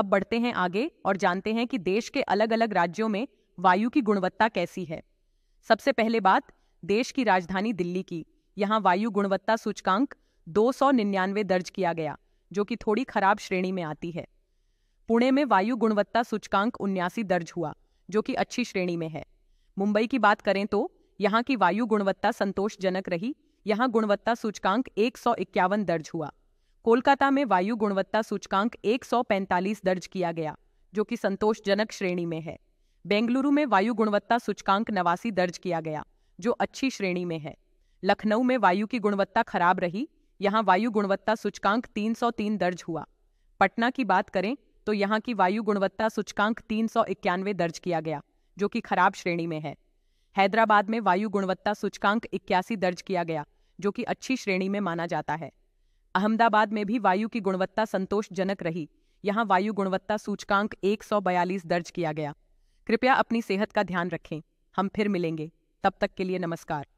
अब बढ़ते हैं आगे और जानते हैं कि देश के अलग अलग राज्यों में वायु की गुणवत्ता कैसी है सबसे पहले बात देश की राजधानी दिल्ली की यहाँ वायु गुणवत्ता सूचकांक दो दर्ज किया गया जो कि थोड़ी खराब श्रेणी में आती है पुणे में वायु गुणवत्ता सूचकांक उन्यासी दर्ज हुआ जो कि अच्छी श्रेणी में है मुंबई की बात करें तो यहाँ की वायु गुणवत्ता संतोषजनक रही यहाँ गुणवत्ता सूचकांक एक दर्ज हुआ कोलकाता में वायु गुणवत्ता सूचकांक 145 दर्ज किया गया जो कि संतोषजनक श्रेणी में है बेंगलुरु में वायु गुणवत्ता सूचकांक नवासी दर्ज किया गया जो अच्छी श्रेणी में है लखनऊ में वायु की गुणवत्ता खराब रही यहाँ वायु गुणवत्ता सूचकांक 303 दर्ज हुआ पटना की बात करें तो यहाँ की वायु गुणवत्ता सूचकांक तीन दर्ज किया गया जो कि खराब श्रेणी में है हैदराबाद में वायु गुणवत्ता सूचकांक इक्यासी दर्ज किया गया जो कि अच्छी श्रेणी में माना जाता है अहमदाबाद में भी वायु की गुणवत्ता संतोषजनक रही यहाँ वायु गुणवत्ता सूचकांक 142 दर्ज किया गया कृपया अपनी सेहत का ध्यान रखें हम फिर मिलेंगे तब तक के लिए नमस्कार